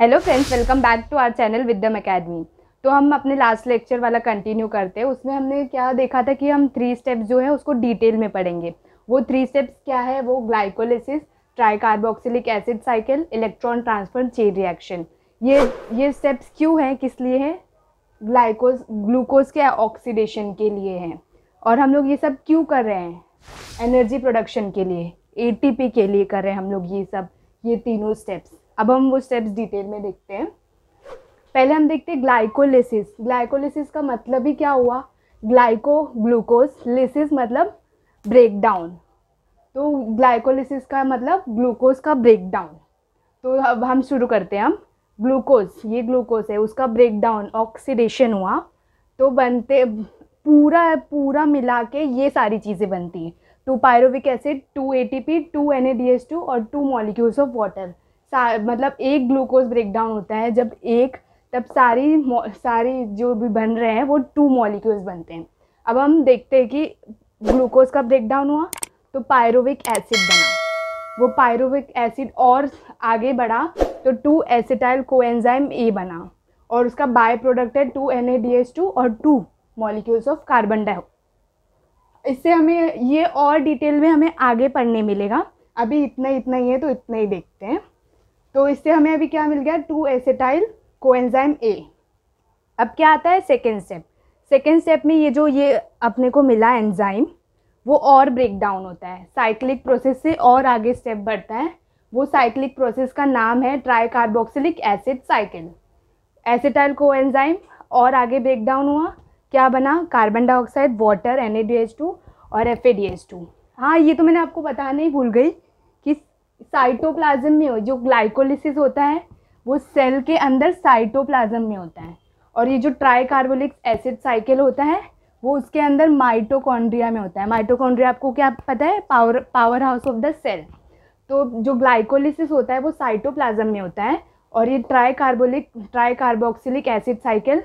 hello friends welcome back to our channel Vidyam academy तो हम अपने लास्ट लेक्चर वाला कंटिन्यू करते हैं उसमें हमने क्या देखा था कि हम थ्री स्टेप्स जो है उसको डिटेल में पढ़ेंगे वो थ्री स्टेप्स क्या है वो glycolysis tricarboxylic acid cycle electron transfer chain reaction ये ये स्टेप्स क्यों हैं किस लिए हैं ग्लाइकोज ग्लूकोज के ऑक्सीडेशन के लिए हैं और हम लोग ये सब क्यों कर रहे हैं एनर्जी प्रोडक्शन के लिए एटीपी के लिए कर रहे हैं हम लोग ये सब ये तीनों स्टेप्स अब हम वो स्टेप्स डिटेल में देखते हैं पहले हम देखते हैं ग्लाइकोलिसिस ग्लाइकोलिसिस का मतलब ही क्या हुआ ग्लाइको ग्लूकोज लिसिस मतलब ब्रेक डाउन तो ग्लाइकोलिसिस का मतलब ग्लूकोज का ब्रेक डाउन तो अब हम शुरू करते हैं हम ग्लूकोज ये ग्लूकोज है उसका ब्रेक डाउन ऑक्सीडेशन हुआ तो बनते पूरा पूरा मिला के ये सारी चीज़ें बनती हैं two pyruvic acid two A T P two N A D two और टू मॉलिक्यूल्स ऑफ वाटर मतलब एक ग्लूकोज ब्रेकडाउन होता है जब एक तब सारी सारी जो भी बन रहे हैं वो टू मॉलिक्यूल्स बनते हैं अब हम देखते हैं कि ग्लूकोज का ब्रेकडाउन हुआ तो पायरोविक एसिड बना वो पायरोविक एसिड और आगे बढ़ा तो टू एसिटाइल कोएंजाइम ए बना और उसका बाय प्रोडक्ट है two N A D H two और two molecules of carbon dioxide इससे हमें ये और डिटेल में हमें आगे पढ़ने मिलेगा अभी इतना इतना ही है तो इतना ही देखते हैं तो इससे हमें अभी क्या मिल गया टू एसेटाइल कोएंजाइम ए अब क्या आता है सेकेंड स्टेप सेकेंड स्टेप में ये जो ये अपने को मिला एंजाइम वो और ब्रेक डाउन होता है साइक्लिक प्रोसेस से और आगे स्टेप बढ़ता है वो साइक्लिक प्रोसेस का नाम है tri carboxylic acid cycle acetyl को एनजाइम और आगे ब्रेक डाउन हुआ क्या बना carbon dioxide water N A D H two और F A D H two हाँ ये तो मैंने आपको बताना ही भूल गई साइटोप्लाज्म में हो जो ग्लाइकोलिसिस होता है वो सेल के अंदर साइटोप्लाज्म में होता है और ये जो ट्राई कार्बोलिक एसिड साइकिल होता है वो उसके अंदर माइटोकॉन्ड्रिया में होता है माइटोकॉन्ड्रिया आपको क्या पता है power power house of the cell तो जो ग्लाइकोलिसिस होता है वो साइटोप्लाज्म में होता है और ये tri carbolic tri carboxylic acid cycle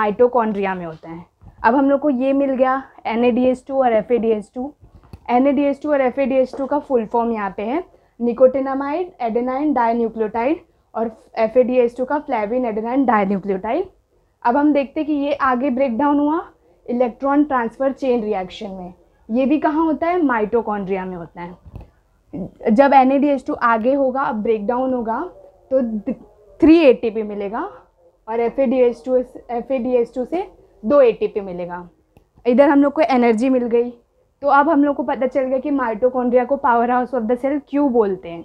mitochondria में होता है अब हम लोग को ये मिल गया एन और एफ और एफ और एफ का फुल फॉर्म यहाँ पे है निकोटिनामाइड एडेनाइन डायन्यूक्लियोटाइड और एफ का फ्लैविन एडेनाइन डायन्यूक्लियोटाइड अब हम देखते हैं कि ये आगे ब्रेक डाउन हुआ इलेक्ट्रॉन ट्रांसफ़र चेन रिएक्शन में ये भी कहाँ होता है माइटोकॉन्ड्रिया में होता है जब एन आगे होगा अब ब्रेक डाउन होगा तो थ्री ए मिलेगा और F A D S two F A D S two से दो ए मिलेगा इधर हम लोग को एनर्जी मिल गई तो अब हम लोग को पता चल गया कि माइटोकॉन्ड्रिया को power house of the cell क्यों बोलते हैं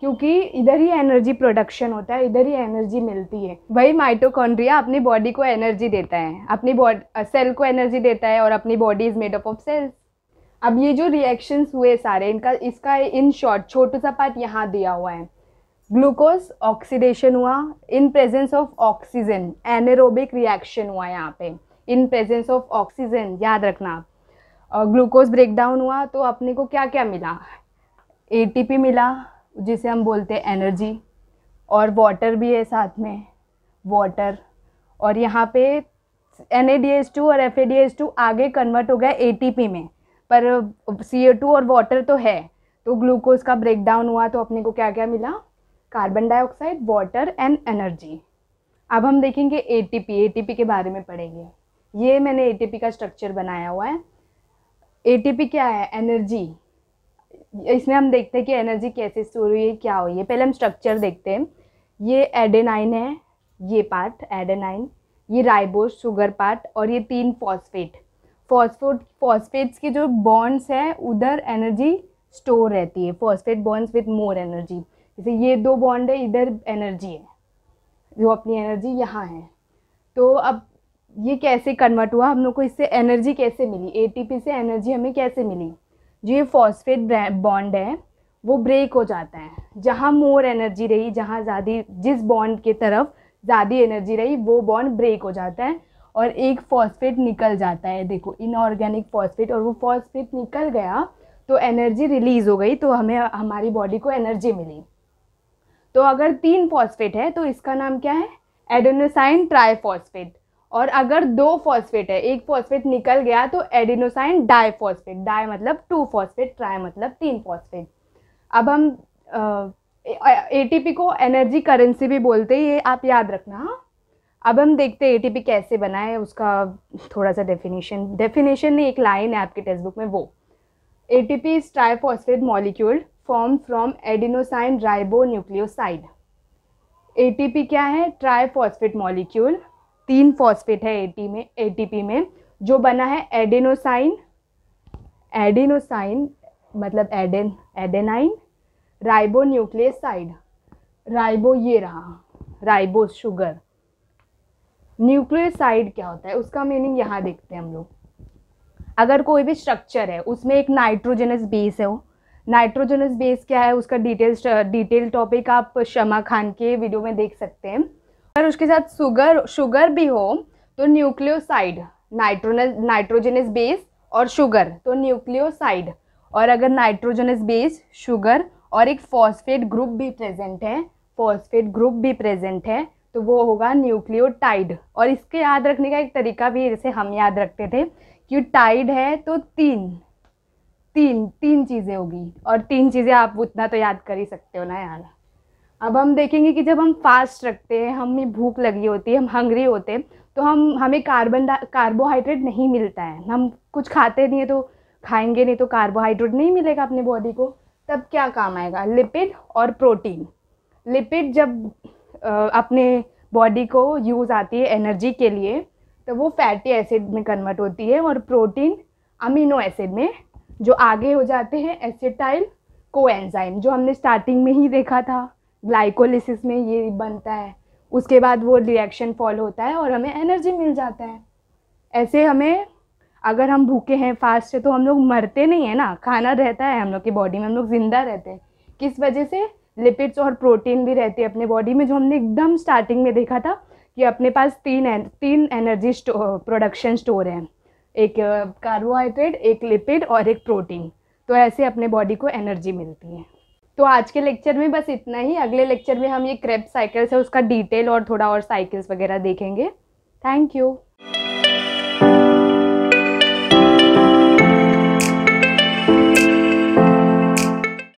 क्योंकि इधर ही एनर्जी प्रोडक्शन होता है इधर ही एनर्जी मिलती है वही माइटोकॉन्ड्रिया अपनी बॉडी को एनर्जी देता है अपनी बॉडी सेल को एनर्जी देता है और अपनी body is made up of cells अब ये जो रिएक्शंस हुए सारे इनका इसका इन शॉर्ट छोटा सा पार्ट यहाँ दिया हुआ है ग्लूकोज ऑक्सीडेशन हुआ in presence of oxygen anaerobic reaction हुआ यहाँ पे इन प्रेजेंस ऑफ ऑक्सीजन याद रखना आप ग्लूकोज ब्रेकडाउन हुआ तो अपने को क्या क्या मिला एटीपी मिला जिसे हम बोलते हैं एनर्जी और वाटर भी है साथ में वाटर और यहाँ पे एन और एफ आगे कन्वर्ट हो गया ए में पर सी और वाटर तो है तो ग्लूकोज का ब्रेकडाउन हुआ तो अपने को क्या क्या मिला carbon dioxide water and energy अब हम देखेंगे ए टी के बारे में पढ़ेंगे ये मैंने ए का स्ट्रक्चर बनाया हुआ है एटीपी क्या है एनर्जी इसमें हम देखते हैं कि एनर्जी कैसे स्टोर हुई है क्या हुई है पहले हम स्ट्रक्चर देखते हैं ये एडेनाइन है ये पार्ट एडेनाइन ये राइबोस शुगर पार्ट और ये तीन फॉस्फेट फॉस्फोट फॉस्फेट्स के जो बॉन्ड्स हैं उधर एनर्जी स्टोर रहती है phosphate bonds with more energy जैसे ये दो बॉन्ड है इधर एनर्जी है जो अपनी एनर्जी यहाँ है तो अब ये कैसे कन्वर्ट हुआ हम लोग को इससे एनर्जी कैसे मिली एटीपी से एनर्जी हमें कैसे मिली जो ये फॉस्फेट बॉन्ड है वो ब्रेक हो जाता है जहाँ मोर एनर्जी रही जहाँ ज़्यादा जिस बॉन्ड के तरफ ज़्यादा एनर्जी रही वो बॉन्ड ब्रेक हो जाता है और एक फॉस्फेट निकल जाता है देखो इनऑर्गेनिक फॉस्फेट और वो फॉस्फेट निकल गया तो एनर्जी रिलीज़ हो गई तो हमें हमारी बॉडी को एनर्जी मिली तो अगर तीन फॉस्फेट है तो इसका नाम क्या है एडोनोसाइन ट्राई फॉस्फेट और अगर दो फॉस्फेट है एक फॉस्फेट निकल गया तो एडिनोसाइन डाई फॉस्फेट डाई मतलब टू फॉस्फेट ट्राई मतलब तीन फॉस्फेट अब हम एटीपी को एनर्जी करेंसी भी बोलते हैं ये आप याद रखना हाँ अब हम देखते हैं एटीपी कैसे बना है उसका थोड़ा सा डेफिनेशन डेफिनेशन नहीं एक लाइन है आपके टेक्स्ट बुक में वो ATP is triphosphate molecule form from adenosine ribonucleoside ATP क्या है ट्राइफॉस्फेट मॉलिक्यूल तीन फॉस्फेट है एटी में एटीपी में जो बना है एडेनोसाइन एडेनोसाइन मतलब aden adenine ribonucleoside ribo ये रहा राइबो शुगर न्यूक्लियोसाइड क्या होता है उसका मीनिंग यहाँ देखते हैं हम लोग अगर कोई भी स्ट्रक्चर है उसमें एक नाइट्रोजनस बेस है वो नाइट्रोजनस बेस क्या है उसका डिटेल डिटेल टॉपिक आप शमा खान के वीडियो में देख सकते हैं अगर उसके साथ शुगर शुगर भी हो तो न्यूक्लियोसाइड नाइट्रोनस नाइट्रोजनस बेस और शुगर तो न्यूक्लियोसाइड और अगर नाइट्रोजनस बेस शुगर और एक फॉस्फेट ग्रुप भी प्रेजेंट है फॉस्फेट ग्रुप भी प्रेजेंट है तो वो होगा न्यूक्लियोटाइड और इसके याद रखने का एक तरीका भी जैसे हम याद रखते थे कि टाइड है तो तीन तीन तीन चीज़ें होगी और तीन चीज़ें आप उतना तो याद कर ही सकते हो ना यार अब हम देखेंगे कि जब हम फास्ट रखते हैं हमें भूख लगी होती है हम हंग्री होते हैं तो हम हमें कार्बन कार्बोहाइड्रेट नहीं मिलता है हम कुछ खाते नहीं है तो खाएंगे नहीं तो कार्बोहाइड्रेट नहीं मिलेगा अपने बॉडी को तब क्या काम आएगा लिपिड और प्रोटीन लिपिड जब अपने बॉडी को यूज़ आती है एनर्जी के लिए तो वो फैटी एसिड में कन्वर्ट होती है और प्रोटीन अमीनो एसिड में जो आगे हो जाते हैं एसिटाइल कोएंजाइम जो हमने स्टार्टिंग में ही देखा था ग्लाइकोलिसिस में ये बनता है उसके बाद वो रिएक्शन फॉल होता है और हमें एनर्जी मिल जाता है ऐसे हमें अगर हम भूखे हैं फास्ट है तो हम लोग मरते नहीं है ना खाना रहता है हम लोग की बॉडी में हम लोग ज़िंदा रहते हैं किस वजह से लिपिड्स और प्रोटीन भी रहती है अपने बॉडी में जो हमने एकदम स्टार्टिंग में देखा था कि अपने पास तीन एन, तीन एनर्जी स्टो, प्रोडक्शन स्टोर हैं एक कार्बोहाइड्रेट uh, एक लिपिड और एक प्रोटीन तो ऐसे अपने बॉडी को एनर्जी मिलती है तो आज के लेक्चर में बस इतना ही अगले लेक्चर में हम ये क्रेप साइकिल्स है उसका डिटेल और थोड़ा और साइकिल्स वगैरह देखेंगे थैंक यू